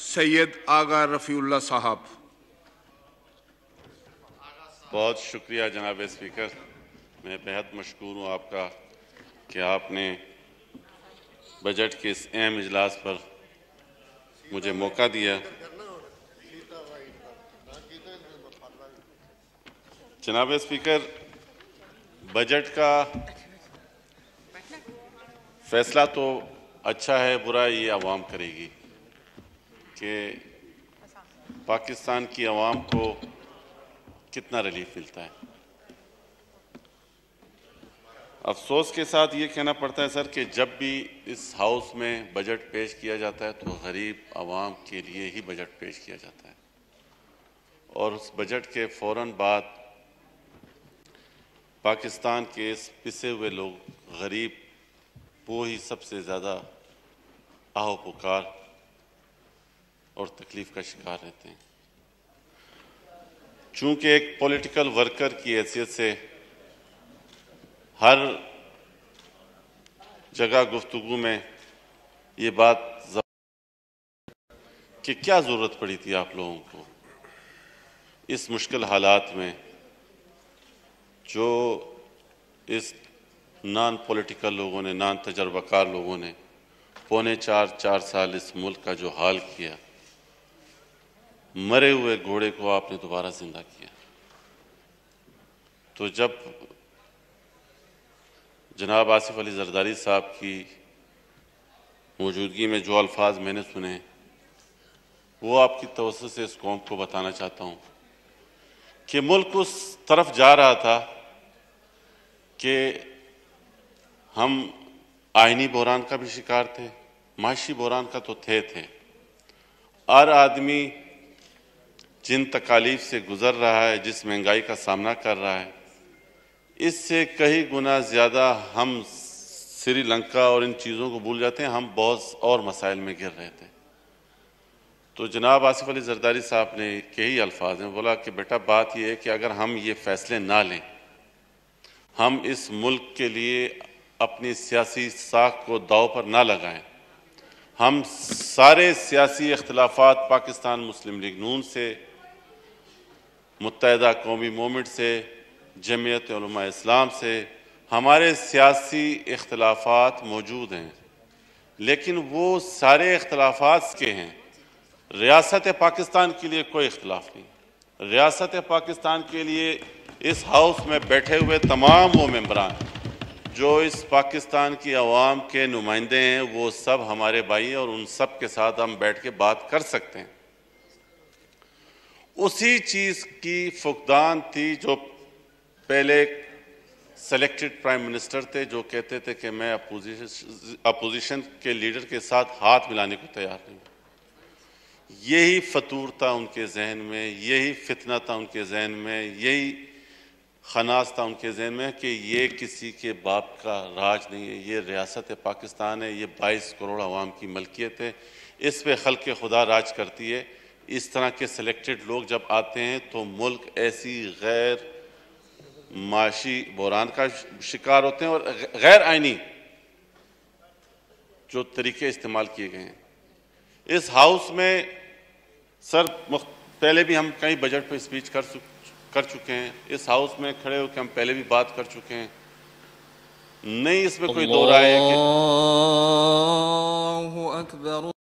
सैयद आगा रफ़ील्ला साहब बहुत शुक्रिया जनाब स्पीकर मैं बेहद मशहूर हूँ आपका कि आपने बजट के इस अहम इजलास पर मुझे मौका दिया जनाब स्पीकर बजट का फैसला तो अच्छा है बुरा ये आवाम करेगी कि पाकिस्तान की आवाम को कितना रिलीफ मिलता है अफसोस के साथ ये कहना पड़ता है सर कि जब भी इस हाउस में बजट पेश किया जाता है तो गरीब आवाम के लिए ही बजट पेश किया जाता है और उस बजट के फ़ौर बाद पाकिस्तान के इस पिसे हुए लोग गरीब वो ही सबसे ज़्यादा आहो पुकार और तकलीफ का शिकार रहते हैं चूंकि एक पॉलिटिकल वर्कर की हैसियत से हर जगह गुफ्तु में ये बात कि क्या ज़रूरत पड़ी थी आप लोगों को इस मुश्किल हालात में जो इस नॉन पॉलिटिकल लोगों ने नॉन तजर्बाकार लोगों ने पौने चार चार साल इस मुल्क का जो हाल किया मरे हुए घोड़े को आपने दोबारा जिंदा किया तो जब जनाब आसिफ अली जरदारी साहब की मौजूदगी में जो अल्फाज मैंने सुने वो आपकी तवसत से इस कौम को बताना चाहता हूँ कि मुल्क उस तरफ जा रहा था कि हम आइनी बहरान का भी शिकार थे माशी बहरान का तो थे थे हर आदमी जिन तकालीफ से गुज़र रहा है जिस महंगाई का सामना कर रहा है इससे कई गुना ज़्यादा हम श्रीलंका और इन चीज़ों को भूल जाते हैं हम बहुत और मसाइल में गिर रहे थे तो जनाब आसिफ अली जरदारी साहब ने कई अल्फाज में बोला कि बेटा बात यह है कि अगर हम ये फ़ैसले ना लें हम इस मुल्क के लिए अपनी सियासी साख को दाव पर ना लगाएं हम सारे सियासी अख्तलाफात पाकिस्तान मुस्लिम लीग नून से मुतहदा कौमी मोमेंट से जमियत इस्लाम से हमारे सियासी इख्तलाफात मौजूद हैं लेकिन वो सारे इख्तलाफात के हैं रियासत पाकिस्तान के लिए कोई इख्तलाफ नहीं रियासत पाकिस्तान के लिए इस हाउस में बैठे हुए तमाम वो मम्बरान जो इस पाकिस्तान की आवाम के नुमाइंदे हैं वो सब हमारे भाई और उन सब के साथ हम बैठ के बात कर सकते हैं उसी चीज़ की फुकदान थी जो पहले सेलेक्टेड प्राइम मिनिस्टर थे जो कहते थे कि मैं अपोजिशन अपोजिशन के लीडर के साथ हाथ मिलाने को तैयार नहीं यही फतूर था उनके जहन में यही फितना था उनके जहन में यही खनास था उनके जहन में कि ये किसी के बाप का राज नहीं है ये रियासत है पाकिस्तान है ये बाईस करोड़ आवाम की मलकियत है इस पर खल के खुदा राज करती है इस तरह के सिलेक्टेड लोग जब आते हैं तो मुल्क ऐसी गैर माशी बहरान का शिकार होते हैं और गैर आइनी जो तरीके इस्तेमाल किए गए हैं इस हाउस में सर पहले भी हम कई बजट पर स्पीच कर कर चुके हैं इस हाउस में खड़े होकर हम पहले भी बात कर चुके हैं नहीं इसमें कोई दो राय है कि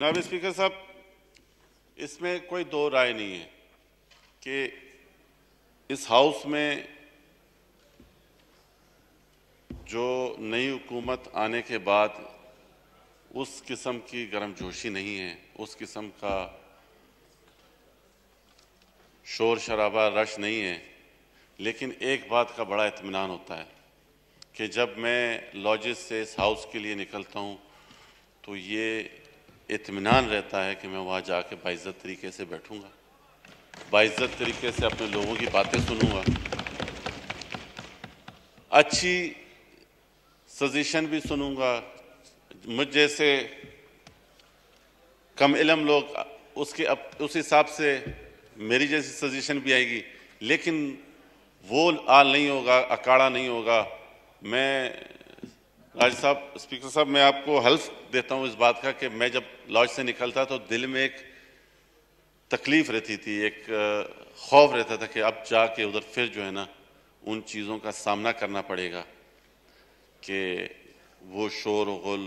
जनाब स्पीकर साहब इसमें कोई दो राय नहीं है कि इस हाउस में जो नई हुकूमत आने के बाद उस किस्म की गर्मजोशी नहीं है उस किस्म का शोर शराबा रश नहीं है लेकिन एक बात का बड़ा इतमान होता है कि जब मैं लॉजिस से इस हाउस के लिए निकलता हूँ तो ये इतमान रहता है कि मैं वहाँ जा कर बाजत तरीके से बैठूँगा बाइज़्ज़त तरीके से अपने लोगों की बातें सुनूँगा अच्छी सजेशन भी सुनूँगा मुझ जैसे कम इलम लोग उसके अप, उस हिसाब से मेरी जैसी सजेशन भी आएगी लेकिन वो आल नहीं होगा अकाड़ा नहीं होगा मैं आज साहब स्पीकर साहब मैं आपको हल्फ देता हूँ इस बात का कि मैं जब लॉज से निकलता तो दिल में एक तकलीफ रहती थी एक खौफ रहता था कि अब जाके उधर फिर जो है ना उन चीज़ों का सामना करना पड़ेगा कि वो शोर गुल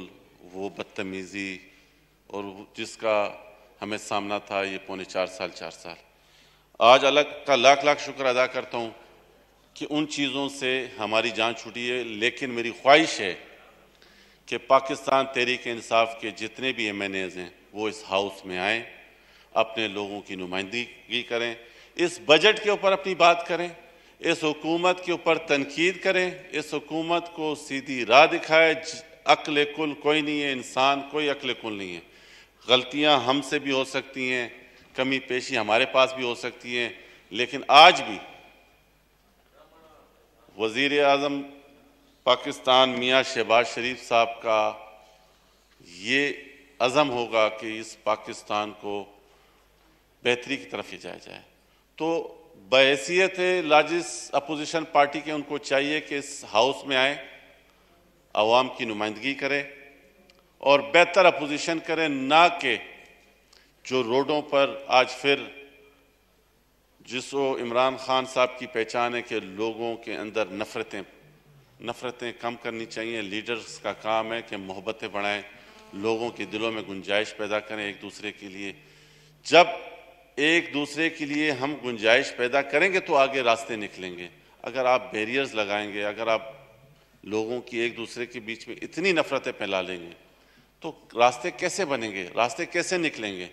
वो बदतमीज़ी और जिसका हमें सामना था ये पौने चार साल चार साल आज अलग का लाख लाख शुक्र अदा करता हूँ कि उन चीज़ों से हमारी जान छुटी है लेकिन मेरी ख्वाहिश है कि पाकिस्तान तहरीक इंसाफ के जितने भी एम एन एज़ हैं वो इस हाउस में आए अपने लोगों की नुमाइंदगी करें इस बजट के ऊपर अपनी बात करें इस हुकूमत के ऊपर तनकीद करें इस हुकूमत को सीधी राह दिखाए अकल कुल कोई नहीं है इंसान कोई अकल कुल नहीं है गलतियाँ हमसे भी हो सकती हैं कमी पेशी हमारे पास भी हो सकती हैं लेकिन आज भी वजीर अजम पाकिस्तान मियाँ शहबाज शरीफ साहब का ये अज़म होगा कि इस पाकिस्तान को बेहतरी की तरफ ले जाया जाए तो बहसीत लाजिस अपोजिशन पार्टी के उनको चाहिए कि इस हाउस में आए आवाम की नुमाइंदगी करें और बेहतर अपोजिशन करें ना कि जो रोडों पर आज फिर जिसको इमरान खान साहब की पहचान है कि लोगों के अंदर नफ़रतें नफ़रतें कम करनी चाहिए लीडर्स का काम है कि मोहब्बतें बढ़ाएं लोगों के दिलों में गुंजाइश पैदा करें एक दूसरे के लिए जब एक दूसरे के लिए हम गुंजाइश पैदा करेंगे तो आगे रास्ते निकलेंगे अगर आप बैरियर्स लगाएंगे अगर आप लोगों की एक दूसरे के बीच में इतनी नफ़रतें फैला लेंगे तो रास्ते कैसे बनेंगे रास्ते कैसे निकलेंगे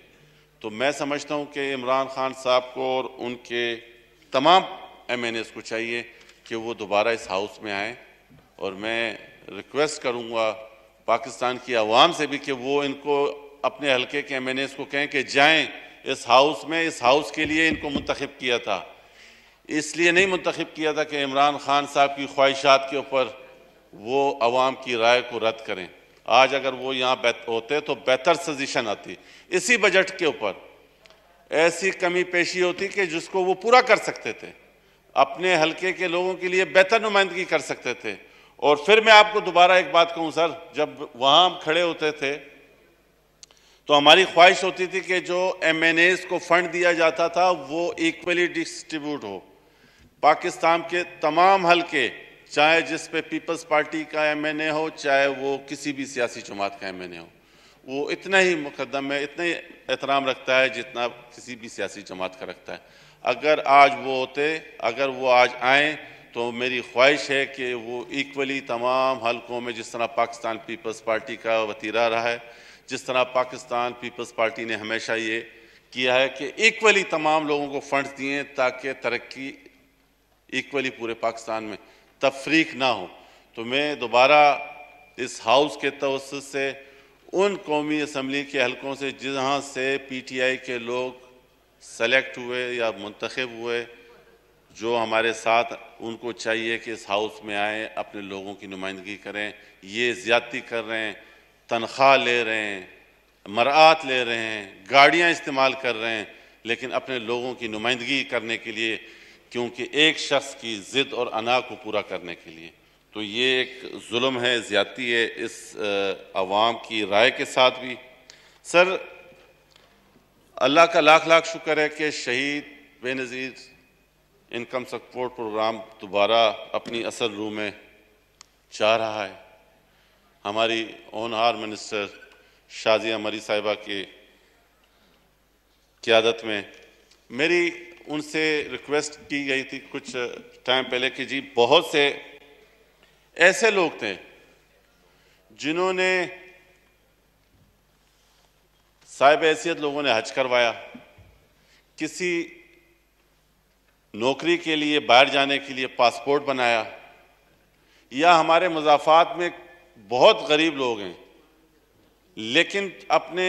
तो मैं समझता हूँ कि इमरान खान साहब को और उनके तमाम एम को चाहिए कि वो दोबारा इस हाउस में आएँ और मैं रिक्वेस्ट करूँगा पाकिस्तान की आवाम से भी कि वो इनको अपने हलके के एम एन एस को कहें कि जाएं इस हाउस में इस हाउस के लिए इनको मंतखब किया था इसलिए नहीं मंतखब किया था कि इमरान खान साहब की ख्वाहिशात के ऊपर वो आवाम की राय को रद्द करें आज अगर वो यहाँ होते तो बेहतर सजिशन आती इसी बजट के ऊपर ऐसी कमी पेशी होती कि जिसको वो पूरा कर सकते थे अपने हलके के लोगों के लिए बेहतर नुमाइंदगी कर सकते थे और फिर मैं आपको दोबारा एक बात कहूं सर जब वहां हम खड़े होते थे तो हमारी ख्वाहिश होती थी कि जो एम को फंड दिया जाता था वो इक्वली डिस्ट्रीब्यूट हो पाकिस्तान के तमाम हलके चाहे जिस पे पीपल्स पार्टी का एम हो चाहे वो किसी भी सियासी जमात का एम हो वो इतना ही मुकदम है इतना ही एहतराम रखता है जितना किसी भी सियासी जमात का रखता है अगर आज वो होते अगर वो आज आएँ तो मेरी ख्वाहिश है कि वो इक्वली तमाम हलकों में जिस तरह पाकिस्तान पीपल्स पार्टी का वतीरा रहा है जिस तरह पाकिस्तान पीपल्स पार्टी ने हमेशा ये किया है कि इक्वली तमाम लोगों को फंड दिए ताकि तरक्की इक्वली पूरे पाकिस्तान में तफरीक ना हो तो मैं दोबारा इस हाउस के तवस से उन कौमी असम्बली के हलकों से जहाँ से पी टी आई के लोग सेलेक्ट हुए या मंतखब हुए जो हमारे साथ उनको चाहिए कि इस हाउस में आए अपने लोगों की नुमाइंदगी करें ये ज्यादती कर रहे हैं तनख्वाह ले रहे हैं मरात ले रहे हैं गाड़ियाँ इस्तेमाल कर रहे हैं लेकिन अपने लोगों की नुमाइंदगी करने के लिए क्योंकि एक शख्स की ज़िद और अना को पूरा करने के लिए तो ये एक जुल्म है ज़्यादती है इस आवाम की राय के साथ भी सर अल्लाह का लाख लाख शुक्र है कि शहीद बेनज़ीर इनकम सपोर्ट प्रोग्राम दोबारा अपनी असल रूह में जा रहा है हमारी ओनहार मिनिस्टर शाजिया मरी साहिबा के क्यादत में मेरी उनसे रिक्वेस्ट की गई थी कुछ टाइम पहले कि जी बहुत से ऐसे लोग थे जिन्होंने साहिब हैसियत लोगों ने हज करवाया किसी नौकरी के लिए बाहर जाने के लिए पासपोर्ट बनाया या हमारे मजाफात में बहुत गरीब लोग हैं लेकिन अपने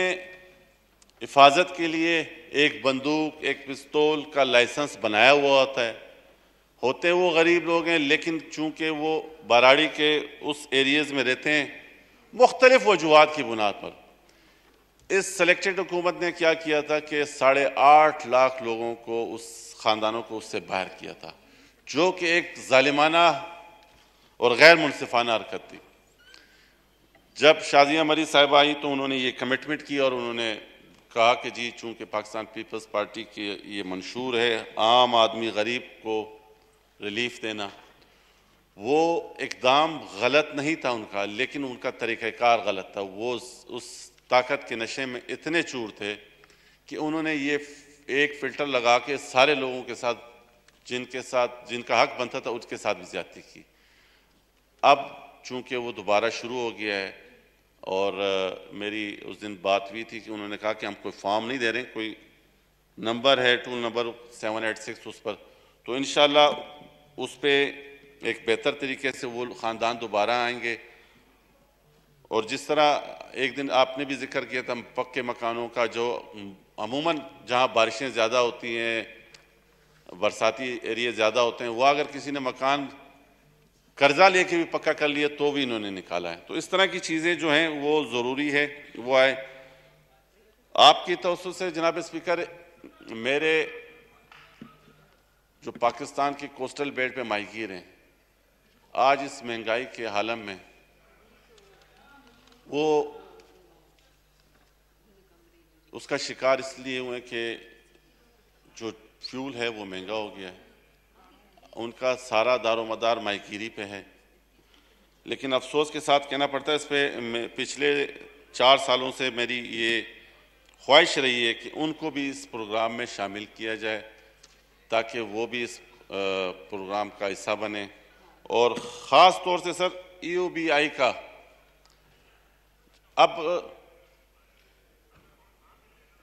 हिफाजत के लिए एक बंदूक एक पिस्तौल का लाइसेंस बनाया हुआ होता है होते वो गरीब लोग हैं लेकिन चूंकि वो बराड़ी के उस एरियाज़ में रहते हैं मुख्तलिफ वजूहत की बुनियाद पर इस सेलेक्टेड हुकूमत ने क्या किया था कि साढ़े आठ लाख लोगों को उस ख़ानदानों को उससे बाहर किया था जो कि एक ालिमाना और गैर मुनफाना हरकत थी जब शाजिया मरी साहब आई तो उन्होंने ये कमिटमेंट की और उन्होंने कहा कि जी चूँकि पाकिस्तान पीपल्स पार्टी के ये मंशूर है आम आदमी गरीब को रिलीफ देना वो एकदम गलत नहीं था उनका लेकिन उनका तरीक़ार गलत था वो उस ताकत के नशे में इतने चूर थे कि उन्होंने ये एक फिल्टर लगा के सारे लोगों के साथ जिनके साथ जिनका हक बनता था उसके साथ भी ज्यादा की अब चूंकि वो दोबारा शुरू हो गया है और आ, मेरी उस दिन बात हुई थी कि उन्होंने कहा कि हम कोई फॉर्म नहीं दे रहे कोई नंबर है two number seven eight six उस पर तो इन उस पर एक बेहतर तरीके से वो ख़ानदान दोबारा आएंगे और जिस तरह एक दिन आपने भी जिक्र किया था पक्के मकानों का जो अमूमन जहाँ बारिशें ज़्यादा होती हैं बरसाती एरिए ज़्यादा होते हैं वह अगर किसी ने मकान कर्जा लेके भी पक्का कर लिया तो भी इन्होंने निकाला है तो इस तरह की चीज़ें जो हैं वो ज़रूरी है वो आए आपकी तोसुल से जनाब स्पीकर मेरे जो पाकिस्तान के कोस्टल बेल्ट पे माहिगीर हैं आज इस महंगाई के हालम में वो उसका शिकार इसलिए हुए कि जो फ्यूल है वो महंगा हो गया है उनका सारा दारोमदार माहिगीरी पे है लेकिन अफसोस के साथ कहना पड़ता है इस पर पिछले चार सालों से मेरी ये ख्वाहिश रही है कि उनको भी इस प्रोग्राम में शामिल किया जाए ताकि वो भी इस प्रोग्राम का हिस्सा बने और ख़ास तौर से सर ई e का अब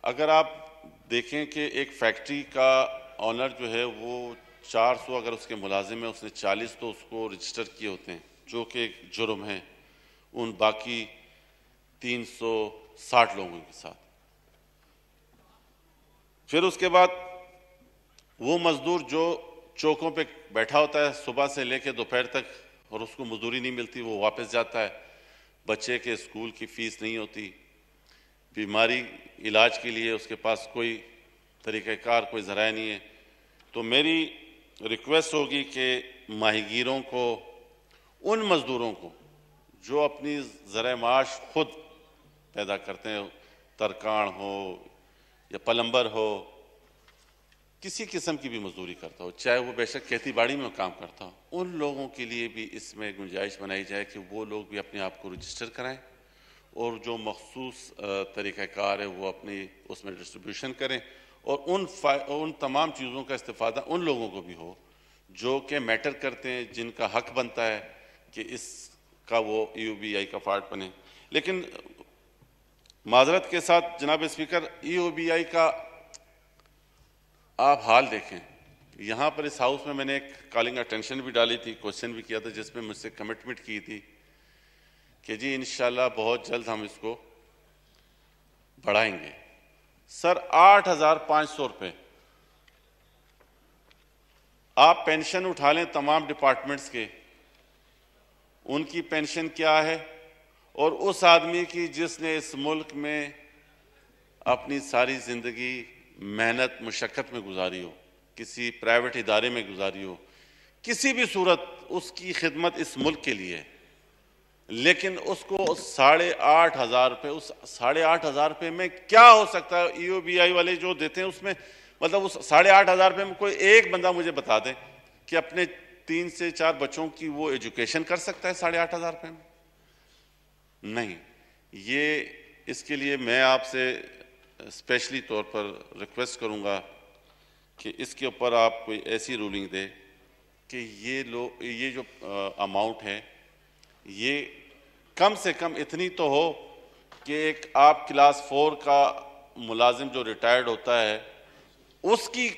अगर आप देखें कि एक फैक्ट्री का ऑनर जो है वो 400 अगर उसके मुलाजिम है उसने 40 तो उसको रजिस्टर किए होते हैं जो कि एक जुर्म है उन बाकी 360 लोगों के साथ फिर उसके बाद वो मज़दूर जो चौकों पे बैठा होता है सुबह से लेके दोपहर तक और उसको मजदूरी नहीं मिलती वो वापस जाता है बच्चे के स्कूल की फ़ीस नहीं होती बीमारी इलाज के लिए उसके पास कोई तरीक़ार कोई ज़रा नहीं है तो मेरी रिक्वेस्ट होगी कि माहीगीरों को उन मज़दूरों को जो अपनी ज़रा माश खुद पैदा करते हैं तरकान हो या पलम्बर हो किसी किस्म की भी मजदूरी करता हो चाहे वो बेशक खेती बाड़ी में काम करता हो उन लोगों के लिए भी इसमें गुंजाइश बनाई जाए कि वो लोग भी अपने आप को रजिस्टर कराएं और जो मखसूस तरीक़ाकार है वो अपनी उसमें डिस्ट्रीब्यूशन करें और उन उन तमाम चीज़ों का इस्ता उन लोगों को भी हो जो कि मैटर करते हैं जिनका हक बनता है कि इसका वो यू बी आई का पार्ट बने लेकिन माजरत के साथ जनाब speaker E O B I का आप हाल देखें यहाँ पर इस हाउस में मैंने एक कॉलिंग अटेंशन भी डाली थी क्वेश्चन भी किया था जिसमें मुझसे कमिटमेंट की थी कि जी इन बहुत जल्द हम इसको बढ़ाएंगे सर आठ हजार पांच सौ रुपये आप पेंशन उठा लें तमाम डिपार्टमेंट्स के उनकी पेंशन क्या है और उस आदमी की जिसने इस मुल्क में अपनी सारी ज़िंदगी मेहनत मशक्क़त में गुजारी हो किसी प्राइवेट इदारे में गुजारी हो किसी भी सूरत उसकी खिदमत इस मुल्क के लिए है लेकिन उसको साढ़े आठ हजार रुपये उस साढ़े आठ हजार रुपये में क्या हो सकता है ई बी आई वाले जो देते हैं उसमें मतलब उस साढ़े आठ हजार रुपये में कोई एक बंदा मुझे बता दे कि अपने तीन से चार बच्चों की वो एजुकेशन कर सकता है साढ़े आठ हजार रुपये में नहीं ये इसके लिए मैं आपसे स्पेशली तौर पर रिक्वेस्ट करूँगा कि इसके ऊपर आप कोई ऐसी रूलिंग दे कि ये लोग ये जो अमाउंट है ये कम से कम इतनी तो हो कि एक आप क्लास फोर का मुलाजिम जो रिटायर्ड होता है उसकी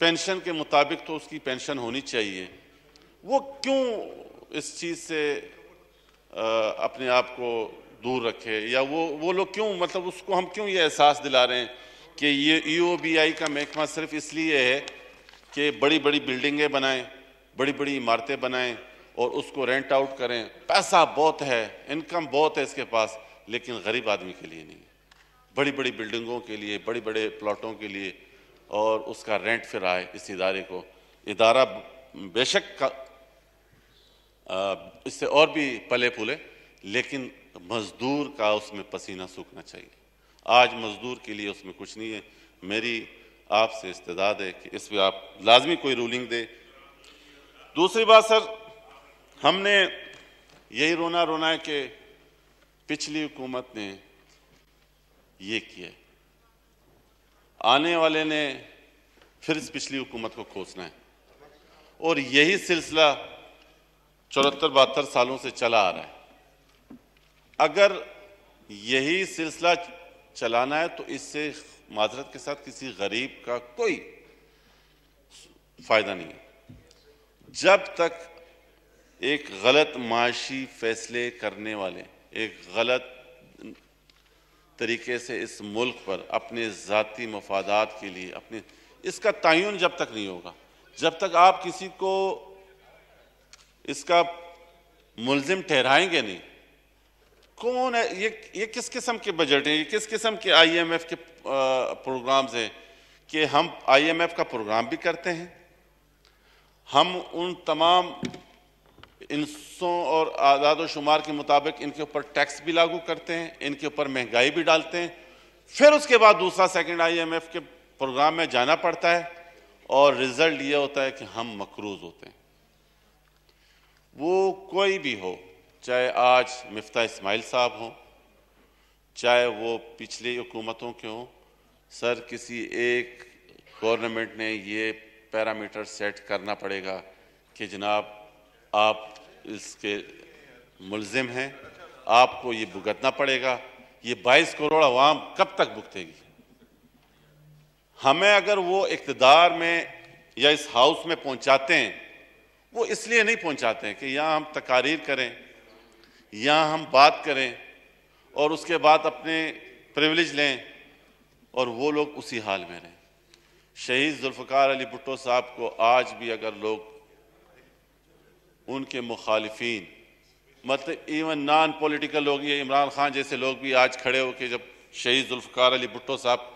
पेंशन के मुताबिक तो उसकी पेंशन होनी चाहिए वो क्यों इस चीज़ से आ, अपने आप को दूर रखे या वो वो लोग क्यों मतलब उसको हम क्यों ये एहसास दिला रहे हैं कि ये ईओबीआई e का महकमा सिर्फ इसलिए है कि बड़ी बड़ी बिल्डिंगें बनाएं बड़ी बड़ी इमारतें बनाएं और उसको रेंट आउट करें पैसा बहुत है इनकम बहुत है इसके पास लेकिन गरीब आदमी के लिए नहीं बड़ी बड़ी बिल्डिंगों के लिए बड़े बड़े प्लाटों के लिए और उसका रेंट फिर आए इस इदारे को इदारा बेशक का इससे और भी पले पुले लेकिन मज़दूर का उसमें पसीना सूखना चाहिए आज मज़दूर के लिए उसमें कुछ नहीं है मेरी आपसे इस्तेदाद है कि इस पर आप लाजमी कोई रूलिंग दें दूसरी बात सर हमने यही रोना रोना है कि पिछली हुकूमत ने ये किया आने वाले ने फिर इस पिछली हुकूमत को खोसना है और यही सिलसिला चौहत्तर बहत्तर सालों से चला आ रहा है अगर यही सिलसिला चलाना है तो इससे माजरत के साथ किसी गरीब का कोई फायदा नहीं है जब तक एक गलत माशी फैसले करने वाले एक गलत तरीके से इस मुल्क पर अपने ज़ाती मफादात के लिए अपने इसका तयन जब तक नहीं होगा जब तक आप किसी को इसका मुलजिम ठहराएंगे नहीं कौन है ये ये किस किस्म के बजट हैं ये किस किस्म के आईएमएफ के प्रोग्राम्स हैं कि हम आईएमएफ का प्रोग्राम भी करते हैं हम उन तमाम इंसों और आदाद व शुमार के मुताबिक इनके ऊपर टैक्स भी लागू करते हैं इनके ऊपर महंगाई भी डालते हैं फिर उसके बाद दूसरा एम एफ के प्रोग्राम में जाना पड़ता है और रिजल्ट ये होता है कि हम मकरूज होते हैं वो कोई भी हो चाहे आज मफ्ता इस्माइल साहब हों चाहे वो पिछली हुकूमतों के हों सर किसी एक गवर्नमेंट ने ये पैरामीटर सेट करना पड़ेगा कि जनाब आप इसके मुलजिम हैं आपको ये भुगतना पड़ेगा ये 22 करोड़ अवाम कब तक भुगतेगी हमें अगर वो इकतदार में या इस हाउस में पहुंचाते हैं वो इसलिए नहीं पहुंचाते हैं कि यहाँ हम तकारीर करें यहाँ हम बात करें और उसके बाद अपने प्रिविलेज लें और वो लोग उसी हाल में रहें शहीद जुल्फ़ार अली भुट्टो साहब को आज भी अगर लोग उनके मुखालफन मतलब इवन नॉन पॉलिटिकल लोग ये इमरान खान जैसे लोग भी आज खड़े होकर जब शहीद जुल्फ़ार अली भुट्टो साहब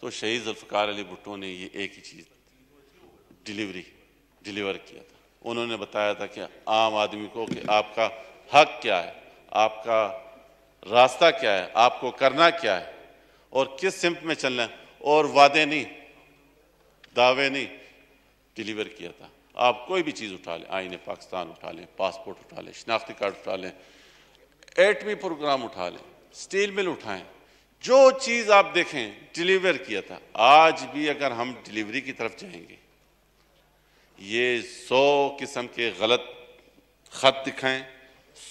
तो शहीद जुल्फ़ार अली भुट्टो ने ये एक ही चीज़ डिलीवरी डिलीवर किया था उन्होंने बताया था कि आम आदमी को कि आपका हक क्या है आपका रास्ता क्या है आपको करना क्या है और किस सिम्प में चलना है और वादे नहीं दावे नहीं डिलीवर किया था आप कोई भी चीज़ उठा लें आइन पाकिस्तान उठा लें पासपोर्ट उठा लें शनाख्ती कार्ड उठा लें एटमी प्रोग्राम उठा लें स्टील मिल उठाएं जो चीज़ आप देखें डिलीवर किया था आज भी अगर हम डिलीवरी की तरफ जाएंगे ये सौ किस्म के गलत ख़त दिखाएं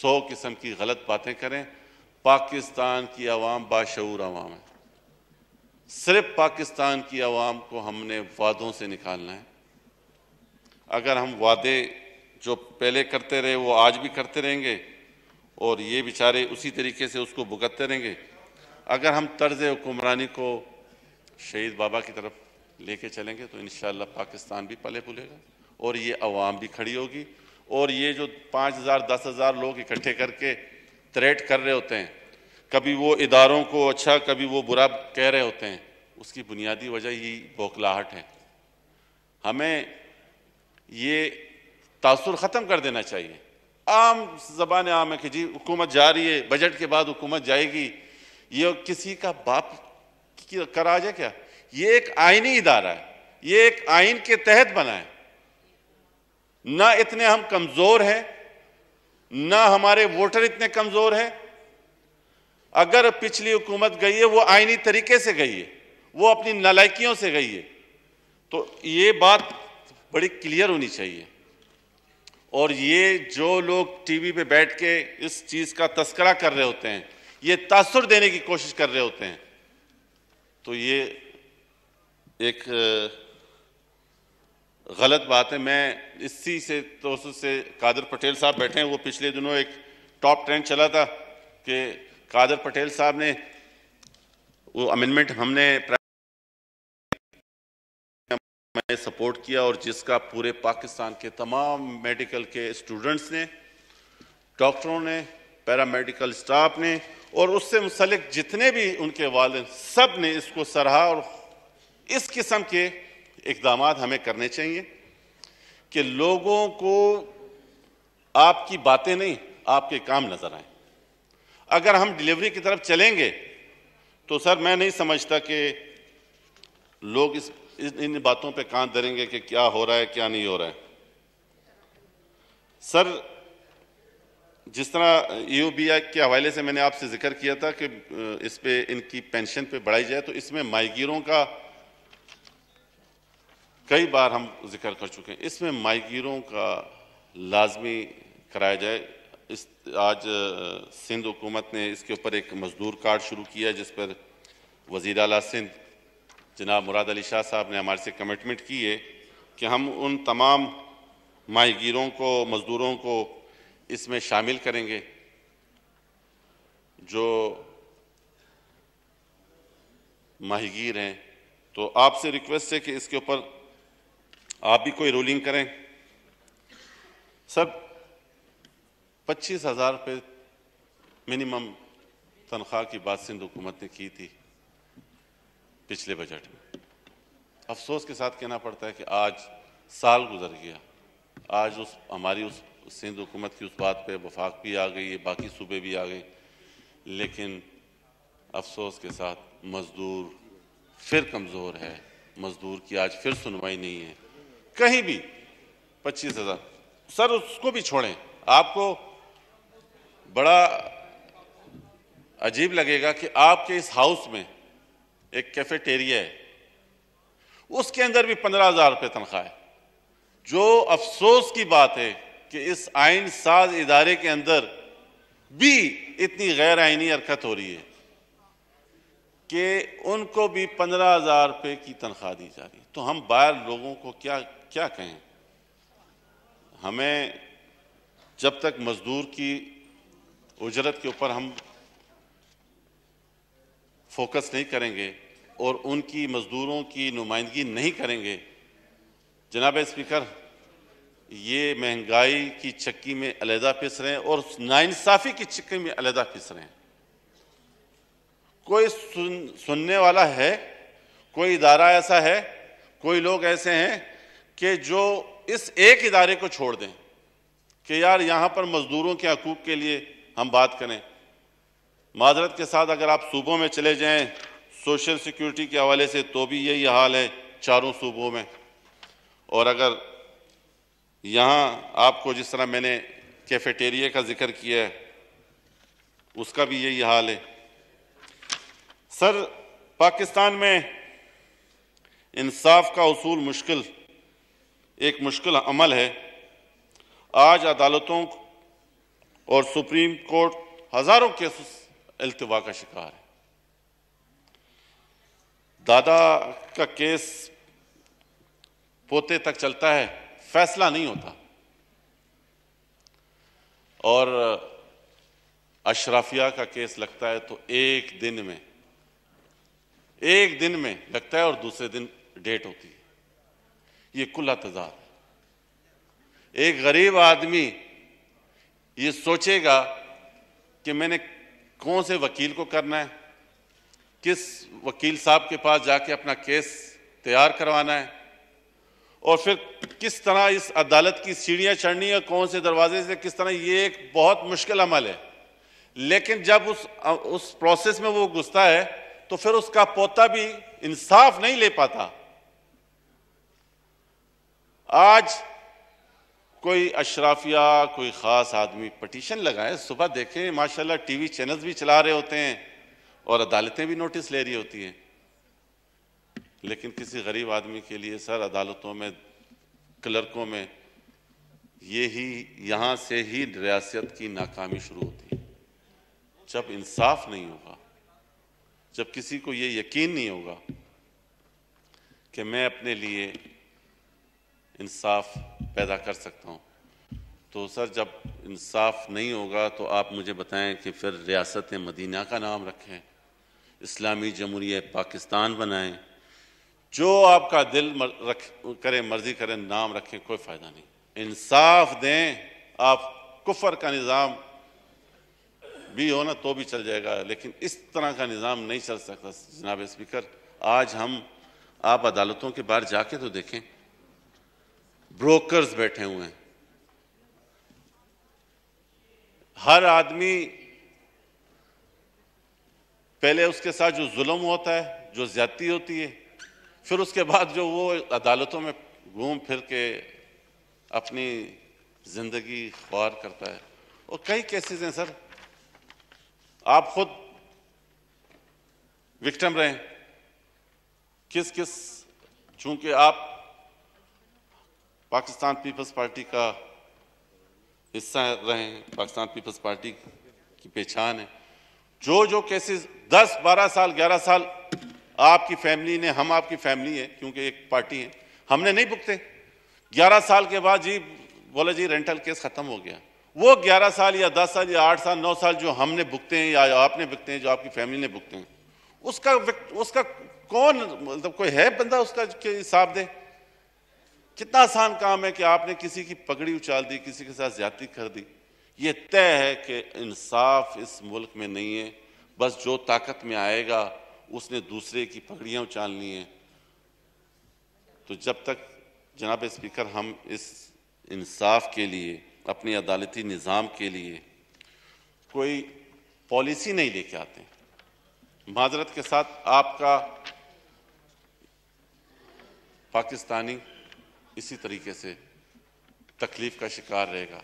सौ किस्म की गलत बातें करें पाकिस्तान की आवाम बाशूर आवाम है सिर्फ पाकिस्तान की आवाम को हमने वादों से निकालना है अगर हम वादे जो पहले करते रहे वो आज भी करते रहेंगे और ये बेचारे उसी तरीके से उसको भुगतते रहेंगे अगर हम तर्ज हुकुमरानी को शहीद बाबा की तरफ लेके चलेंगे तो इन पाकिस्तान भी पले पुलेगा और ये अवाम भी खड़ी होगी और ये जो पाँच हज़ार दस हज़ार लोग इकट्ठे करके थ्रेट कर रहे होते हैं कभी वो इदारों को अच्छा कभी वो बुरा कह रहे होते हैं उसकी बुनियादी वजह यही बौखलाहट है हमें ये तासुर ख़त्म कर देना चाहिए आम जबान आम है कि जी हुकूमत जा रही है बजट के बाद हुकूमत जाएगी ये किसी का बाप करा जाए क्या ये एक आइनी इदारा है ये एक आइन के तहत बना है ना इतने हम कमज़ोर हैं ना हमारे वोटर इतने कमज़ोर हैं अगर पिछली हुकूमत गई है वो आइनी तरीके से गई है वो अपनी नलायकियों से गई है तो ये बात बड़ी क्लियर होनी चाहिए और ये जो लोग टीवी पे बैठ के इस चीज़ का तस्करा कर रहे होते हैं ये तासुर देने की कोशिश कर रहे होते हैं तो ये एक गलत बात है मैं इसी से तो से कादर पटेल साहब बैठे हैं वो पिछले दिनों एक टॉप ट्रेंड चला था कि कादर पटेल साहब ने वो अमेंडमेंट हमने सपोर्ट किया और जिसका पूरे पाकिस्तान के तमाम मेडिकल के स्टूडेंट्स ने डॉक्टरों ने पैरामेडिकल स्टाफ ने और उससे मुसलिक जितने भी उनके वाले सब ने इसको सराहा और इस किस्म के इकदाम हमें करने चाहिए कि लोगों को आपकी बातें नहीं आपके काम नज़र आए अगर हम डिलीवरी की तरफ चलेंगे तो सर मैं नहीं समझता कि लोग इस इन, बातों पे कान धरेंगे कि क्या हो रहा है क्या नहीं हो रहा है सर जिस तरह यू बी आई के हवाले से मैंने आपसे जिक्र किया था कि इस पे इनकी पेंशन पे बढ़ाई जाए तो इसमें माहगीरों का कई बार हम जिक्र कर चुके हैं इसमें माहगीरों का लाजमी कराया जाए इस आज सिंध हुकूमत ने इसके ऊपर एक मजदूर कार्ड शुरू किया जिस पर वजीर अला सिंध जनाब मुराद अली शाह साहब ने हमारे से कमिटमेंट की है कि हम उन तमाम माहगीरों को मज़दूरों को इसमें शामिल करेंगे जो माहिगीर हैं तो आपसे रिक्वेस्ट है कि इसके ऊपर आप भी कोई रूलिंग करें सब पच्चीस हज़ार रुपये मिनिमम तनख्वाह की बात सिंध हुकूमत ने की थी पिछले बजट में अफसोस के साथ कहना पड़ता है कि आज साल गुजर गया आज उस हमारी उस सिंध हुकूमत की उस बात पे वफाक भी आ गई है बाकी सूबे भी आ गए लेकिन अफसोस के साथ मज़दूर फिर कमज़ोर है मज़दूर की आज फिर सुनवाई नहीं है कहीं भी पच्चीस हज़ार सर उसको भी छोड़ें आपको बड़ा अजीब लगेगा कि आपके इस हाउस में एक कैफेटेरिया है उसके अंदर भी पंद्रह हजार रुपये तनख्वाह है जो अफसोस की बात है कि इस आइन साज इदारे के अंदर भी इतनी गैर आइनी हरकत हो रही है कि उनको भी पंद्रह हजार रुपये की तनख्वाह दी जा रही है तो हम बाहर लोगों को क्या क्या कहें हमें जब तक मजदूर की उजरत के ऊपर हम फोकस नहीं करेंगे और उनकी मज़दूरों की नुमाइंदगी नहीं करेंगे जनाब स्पीकर ये महंगाई की चक्की में अलहदा पिस रहे हैं और नाइंसाफ़ी की चक्की में अलहदा पिस रहे हैं कोई सुन सुनने वाला है कोई इदारा ऐसा है कोई लोग ऐसे हैं कि जो इस एक इदारे को छोड़ दें कि यार यहां पर मज़दूरों के हकूक़ के लिए हम बात करें माजरत के साथ अगर आप सूबों में चले जाएं सोशल सिक्योरिटी के हवाले से तो भी यही हाल है चारों सूबों में और अगर यहाँ आपको जिस तरह मैंने कैफेटेरिया का जिक्र किया है उसका भी यही हाल है सर पाकिस्तान में इंसाफ का उसूल मुश्किल एक मुश्किल अमल है आज अदालतों और सुप्रीम कोर्ट हज़ारों केसेस अल्तवा का शिकार है दादा का केस पोते तक चलता है फैसला नहीं होता और अशराफिया का केस लगता है तो एक दिन में एक दिन में लगता है और दूसरे दिन डेट होती है ये कुल्ला तजाद एक गरीब आदमी ये सोचेगा कि मैंने कौन से वकील को करना है किस वकील साहब के पास जाके अपना केस तैयार करवाना है और फिर किस तरह इस अदालत की सीढ़ियां चढ़नी है कौन से दरवाजे से किस तरह ये एक बहुत मुश्किल अमल है लेकिन जब उस उस प्रोसेस में वो घुसता है तो फिर उसका पोता भी इंसाफ नहीं ले पाता आज कोई अशराफिया कोई ख़ास आदमी पटिशन लगाए सुबह देखें माशाल्लाह टीवी चैनल्स भी चला रहे होते हैं और अदालतें भी नोटिस ले रही होती हैं लेकिन किसी गरीब आदमी के लिए सर अदालतों में क्लर्कों में ये ही यहाँ से ही रियासत की नाकामी शुरू होती है जब इंसाफ नहीं होगा जब किसी को ये यकीन नहीं होगा कि मैं अपने लिए इंसाफ पैदा कर सकता हूँ तो सर जब इंसाफ नहीं होगा तो आप मुझे बताएं कि फिर रियासत मदीना का नाम रखें इस्लामी जमहूरिया पाकिस्तान बनाएं जो आपका दिल मर, रख करें मर्जी करें नाम रखें कोई फ़ायदा नहीं इंसाफ दें आप कुफर का निज़ाम भी हो ना तो भी चल जाएगा लेकिन इस तरह का निज़ाम नहीं चल सकता जनाब स्पीकर आज हम आप अदालतों के बाहर जाके तो देखें ब्रोकर्स बैठे हुए हैं हर आदमी पहले उसके साथ जो जुल्म होता है जो ज्यादती होती है फिर उसके बाद जो वो अदालतों में घूम फिर के अपनी ज़िंदगी ख्वार करता है और कई केसेस हैं सर आप खुद विक्टम रहे किस किस चूंकि आप पाकिस्तान पीपल्स पार्टी का हिस्सा रहे पाकिस्तान पीपल्स पार्टी की पहचान है जो जो केसेस 10, 12 साल 11 साल आपकी फैमिली ने हम आपकी फैमिली है क्योंकि एक पार्टी है हमने नहीं भुगते 11 साल के बाद जी बोला जी रेंटल केस ख़त्म हो गया वो 11 साल या 10 साल या 8 साल 9 साल जो हमने भुगते हैं या आपने भुगते हैं जो आपकी फैमिली ने भुगते हैं उसका उसका कौन मतलब कोई है बंदा उसका हिसाब दे कितना आसान काम है कि आपने किसी की पगड़ी उछाल दी किसी के साथ ज्यादा कर दी ये तय है कि इंसाफ इस मुल्क में नहीं है बस जो ताकत में आएगा उसने दूसरे की पगड़ियाँ उछालनी है तो जब तक जनाब स्पीकर हम इस इंसाफ के लिए अपने अदालती निज़ाम के लिए कोई पॉलिसी नहीं लेके आते माजरत के साथ आपका पाकिस्तानी इसी तरीके से तकलीफ़ का शिकार रहेगा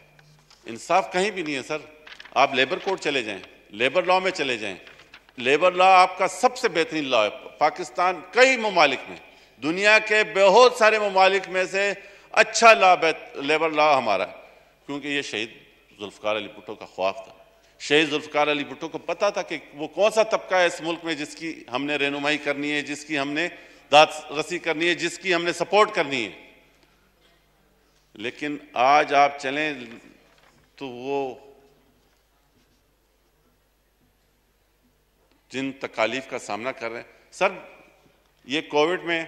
इंसाफ कहीं भी नहीं है सर आप लेबर कोर्ट चले जाएं लेबर लॉ में चले जाएं लेबर लॉ आपका सबसे बेहतरीन लॉ है पाकिस्तान कई ममालिक में दुनिया के बहुत सारे ममालिक में से अच्छा लॉ लेबर लॉ हमारा है क्योंकि ये शहीद जुल्फ़ार अली भुट्टो का ख्वाब था शहीद जुल्फ़ार अली भुट्टो को पता था कि वो कौन सा तबका है इस मुल्क में जिसकी हमने रहनुमाई करनी है जिसकी हमने दाद रसी करनी है जिसकी हमने सपोर्ट करनी है लेकिन आज आप चलें तो वो जिन तकालीफ का सामना कर रहे हैं सर ये कोविड में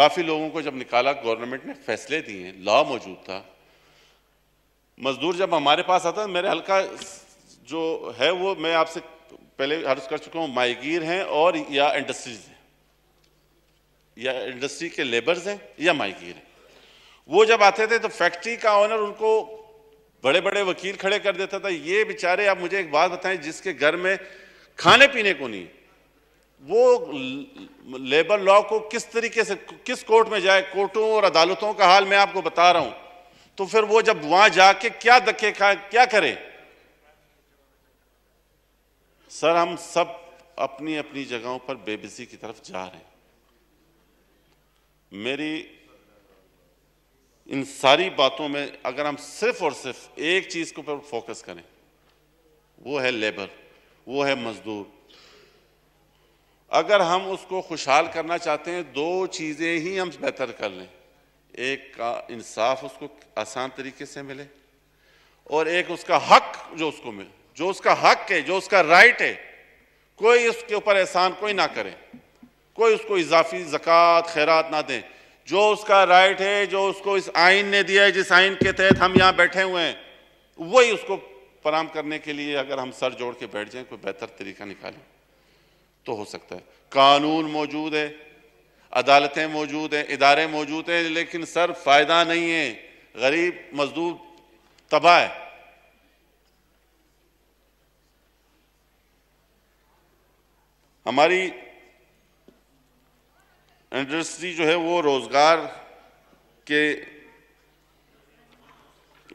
काफ़ी लोगों को जब निकाला गवर्नमेंट ने फैसले दिए लॉ मौजूद था मजदूर जब हमारे पास आता मेरे हल्का जो है वो मैं आपसे पहले हर्ज कर चुका हूं माहगीर हैं और या इंडस्ट्रीज हैं या इंडस्ट्री के लेबर्स हैं या माइगीर हैं वो जब आते थे तो फैक्ट्री का ऑनर उनको बड़े बड़े वकील खड़े कर देता था ये बेचारे आप मुझे एक बात बताएं जिसके घर में खाने पीने को नहीं वो लेबर लॉ को किस तरीके से किस कोर्ट में जाए कोर्टों और अदालतों का हाल मैं आपको बता रहा हूं तो फिर वो जब वहां जाके क्या धक्के खा क्या करे सर हम सब अपनी अपनी जगहों पर बेबसी की तरफ जा रहे हैं मेरी इन सारी बातों में अगर हम सिर्फ और सिर्फ एक चीज़ के ऊपर फोकस करें वो है लेबर वो है मजदूर अगर हम उसको खुशहाल करना चाहते हैं दो चीज़ें ही हम बेहतर कर लें एक का इंसाफ उसको आसान तरीके से मिले और एक उसका हक जो उसको मिले जो उसका हक है जो उसका राइट है कोई उसके ऊपर एहसान कोई ना करे कोई उसको इजाफी जक़ात खैरात ना दें जो उसका राइट है जो उसको इस आइन ने दिया है जिस आइन के तहत हम यहाँ बैठे हुए हैं वही उसको फराम करने के लिए अगर हम सर जोड़ के बैठ जाएं कोई बेहतर तरीका निकालें तो हो सकता है कानून मौजूद है अदालतें मौजूद हैं इदारे मौजूद हैं लेकिन सर फायदा नहीं है गरीब मजदूर तबाह है हमारी इंडस्ट्री जो है वो रोज़गार के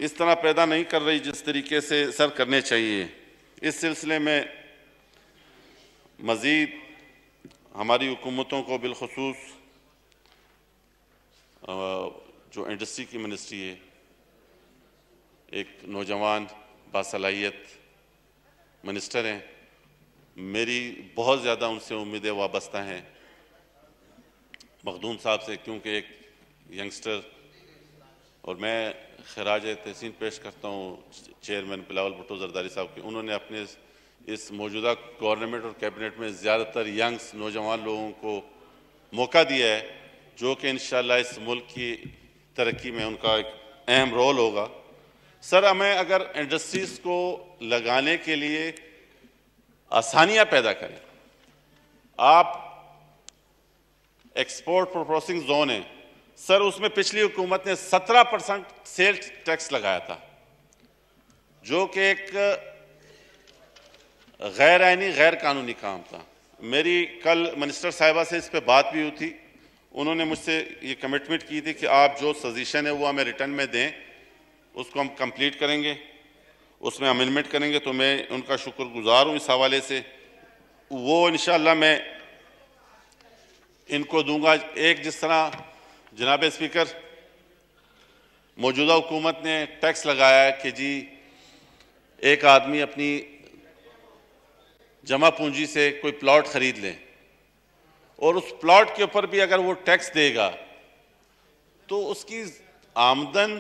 इस तरह पैदा नहीं कर रही जिस तरीके से सर करने चाहिए इस सिलसिले में मज़ीद हमारी हुकूमतों को बिलखसूस जो इंडस्ट्री की मिनिस्ट्री है एक नौजवान बासलाहियत मिनिस्टर हैं मेरी बहुत ज़्यादा उनसे उम्मीदें वाबस्ता हैं मखदूम साहब से क्योंकि एक यंगस्टर और मैं खराज तहसीन पेश करता हूँ चेयरमैन बिलावल भुट्टो जरदारी साहब की उन्होंने अपने इस, इस मौजूदा गवर्नमेंट और कैबिनेट में ज़्यादातर यंग्स नौजवान लोगों को मौका दिया है जो कि इन इस मुल्क की तरक्की में उनका एक अहम रोल होगा सर हमें अगर इंडस्ट्रीज़ को लगाने के लिए आसानियाँ पैदा करें आप एक्सपोर्ट प्रोसेसिंग जोन है सर उसमें पिछली हुकूमत ने 17 परसेंट सेल्स टैक्स लगाया था जो कि एक गैर आइनी गैर कानूनी काम था मेरी कल मिनिस्टर साहिबा से इस पर बात भी हुई थी उन्होंने मुझसे ये कमिटमेंट की थी कि आप जो सजेशन है वो हमें रिटर्न में दें उसको हम कंप्लीट करेंगे उसमें अमेंडमेंट करेंगे तो मैं उनका शुक्रगुजार हूँ इस हवाले से वो इन मैं इनको दूंगा एक जिस तरह जनाब स्पीकर मौजूदा हुकूमत ने टैक्स लगाया है कि जी एक आदमी अपनी जमा पूंजी से कोई प्लॉट ख़रीद लें और उस प्लॉट के ऊपर भी अगर वो टैक्स देगा तो उसकी आमदन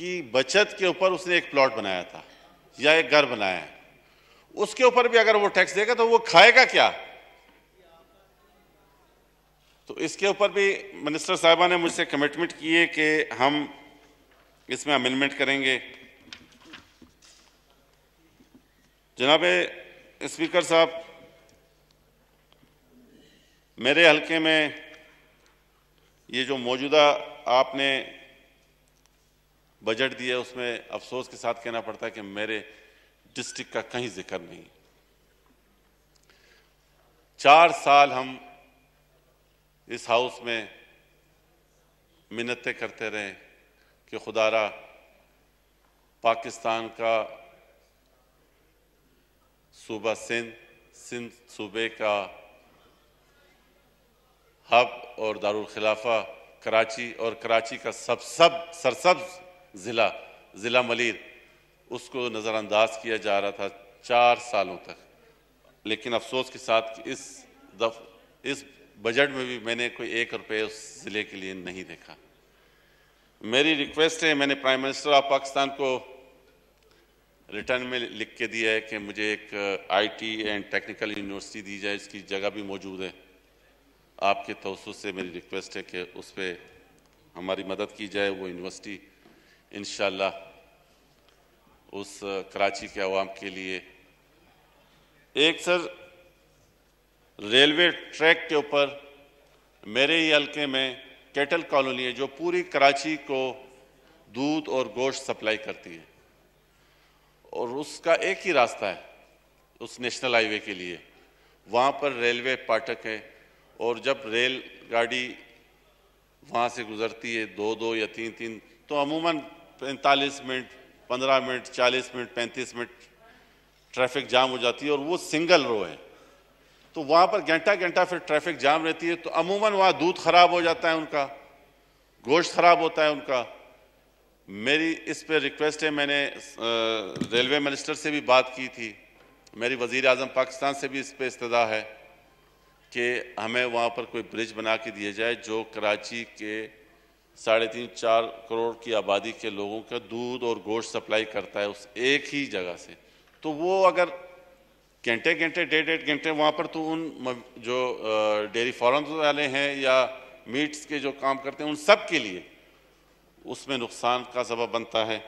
की बचत के ऊपर उसने एक प्लॉट बनाया था या एक घर बनाया है उसके ऊपर भी अगर वो टैक्स देगा तो वो खाएगा क्या तो इसके ऊपर भी मिनिस्टर साहबा ने मुझसे कमिटमेंट किए कि हम इसमें अमेंडमेंट करेंगे जनाब स्पीकर साहब मेरे हलके में ये जो मौजूदा आपने बजट दिया उसमें अफसोस के साथ कहना पड़ता है कि मेरे डिस्ट्रिक्ट का कहीं जिक्र नहीं चार साल हम इस हाउस में मिन्नतें करते रहें कि खुदारा पाकिस्तान का सूबा सिंध सिंध सूबे का हब और दारुल खिलाफा कराची और कराची का सब सब सरसब्ज ज़िला ज़िला मलिर उसको नज़रअंदाज किया जा रहा था चार सालों तक लेकिन अफसोस के साथ कि इस दफ इस बजट में भी मैंने कोई एक रुपये उस ज़िले के लिए नहीं देखा मेरी रिक्वेस्ट है मैंने प्राइम मिनिस्टर ऑफ पाकिस्तान को रिटर्न में लिख के दिया है कि मुझे एक आईटी एंड टेक्निकल यूनिवर्सिटी दी जाए इसकी जगह भी मौजूद है आपके तोसु से मेरी रिक्वेस्ट है कि उस पर हमारी मदद की जाए वो यूनिवर्सिटी इन उस uh, कराची के आवाम के लिए एक सर रेलवे ट्रैक के ऊपर मेरे ही हल्के में कैटल कॉलोनी है जो पूरी कराची को दूध और गोश्त सप्लाई करती है और उसका एक ही रास्ता है उस नेशनल हाईवे के लिए वहाँ पर रेलवे पाठक है और जब रेल गाड़ी वहाँ से गुजरती है दो दो या तीन तीन तो अमूमन पैंतालीस मिनट पंद्रह मिनट चालीस मिनट पैंतीस मिनट ट्रैफिक जाम हो जाती है और वो सिंगल रो है तो वहाँ पर घंटा घंटा फिर ट्रैफिक जाम रहती है तो अमूमन वहाँ दूध ख़राब हो जाता है उनका गोश्त ख़राब होता है उनका मेरी इस पर रिक्वेस्ट है मैंने रेलवे मिनिस्टर से भी बात की थी मेरी वज़ी अजम पाकिस्तान से भी इस पर इस्तः है कि हमें वहाँ पर कोई ब्रिज बना के दिया जाए जो कराची के साढ़े तीन चार करोड़ की आबादी के लोगों का दूध और गोश्त सप्लाई करता है उस एक ही जगह से तो वो अगर घंटे घंटे डेढ़ डेढ़ घंटे वहाँ पर तो उन जो डेयरी फार्म वाले हैं या मीट्स के जो काम करते हैं उन सब के लिए उसमें नुकसान का सबब बनता है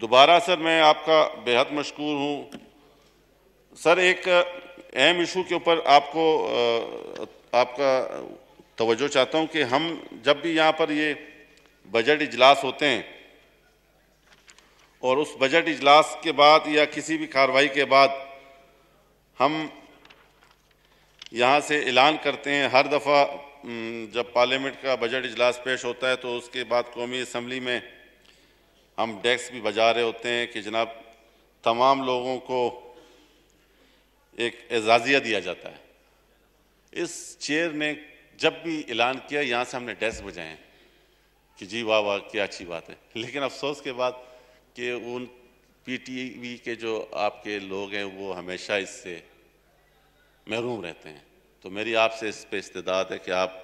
दोबारा सर मैं आपका बेहद मशहूर हूँ सर एक अहम इशू के ऊपर आपको आपका तवज्जो चाहता हूँ कि हम जब भी यहाँ पर ये बजट इजलास होते हैं और उस बजट इजलास के बाद या किसी भी कार्रवाई के बाद हम यहाँ से ऐलान करते हैं हर दफ़ा जब पार्लियामेंट का बजट इजलास पेश होता है तो उसके बाद कौमी इसम्बली में हम डेस्क भी बजा रहे होते हैं कि जनाब तमाम लोगों को एक एजाज़िया दिया जाता है इस चेयर ने जब भी ऐलान किया यहाँ से हमने डेस्क बजाए कि जी वाह वाह क्या अच्छी बात है लेकिन अफसोस के बाद कि उन पीटीवी e के जो आपके लोग हैं वो हमेशा इससे महरूम रहते हैं तो मेरी आपसे इस पर इस्तेदाद है कि आप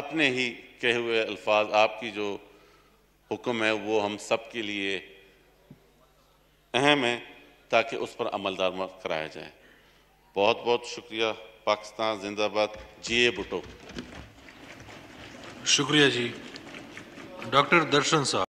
अपने ही कहे हुए अल्फाज आपकी जो हुक्म है वो हम सब के लिए अहम है ताकि उस पर अमल दरामद कराया जाए बहुत बहुत शुक्रिया पाकिस्तान जिंदाबाद जिए भुटो शुक्रिया जी डॉक्टर दर्शन साहब